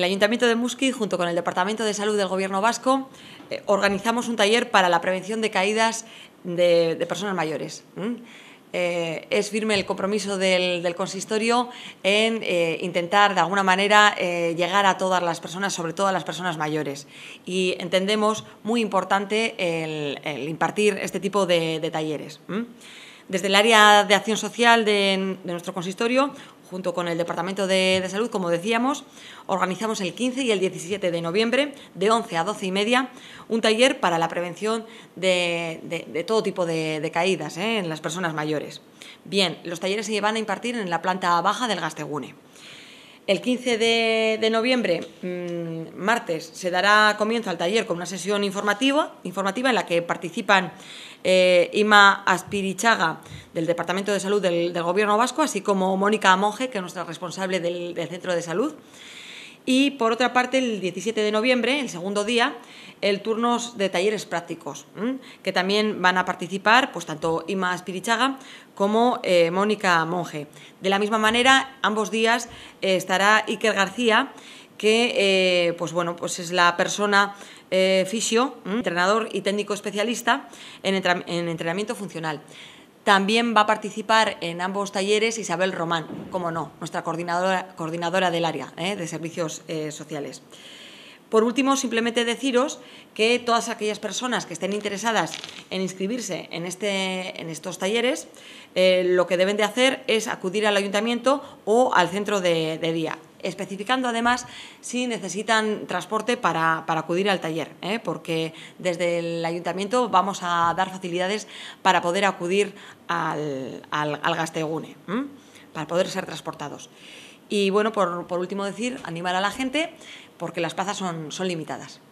el Ayuntamiento de Musqui, junto con el Departamento de Salud del Gobierno Vasco, eh, organizamos un taller para la prevención de caídas de, personas mayores. Eh, es firme el compromiso del, consistorio en eh, intentar de alguna manera llegar a todas las personas, sobre todo a las personas mayores. Y entendemos muy importante el, impartir este tipo de, talleres. Desde el área de acción social de nuestro consistorio junto con el Departamento de, Salud, como decíamos, organizamos el 15 y el 17 de noviembre, de 11 a 12 y media, un taller para la prevención de, todo tipo de, caídas ¿eh? en las personas mayores. Bien, los talleres se van a impartir en la planta baja del Gastegune. El 15 de, noviembre, mm, martes, se dará comienzo al taller con una sesión informativa, informativa en la que participan eh, Ima Aspirichaga, del Departamento de Salud del, Gobierno Vasco, así como Mónica Monge, que es nuestra responsable del Centro de Salud. Y por otra parte, el 17 de noviembre, el segundo día, el turno de talleres prácticos, que también van a participar pues, tanto Ima Spirichaga como eh, Mónica Monge. De la misma manera, ambos días eh, estará Iker García, que eh, pues, bueno, pues es la persona fisio, entrenador y técnico especialista en entrenamiento funcional. También va a participar en ambos talleres Isabel Román, como no, nuestra coordinadora, coordinadora del área ¿eh? de servicios eh, sociales. Por último, simplemente deciros que todas aquellas personas que estén interesadas en inscribirse en, este, en estos talleres, eh, lo que deben de hacer es acudir al ayuntamiento o al centro de día especificando además si necesitan transporte para, acudir al taller, ¿eh? porque desde el ayuntamiento vamos a dar facilidades para poder acudir al, al, al Gastegune, para poder ser transportados. Y bueno, por, último decir, animar a la gente porque las plazas son limitadas.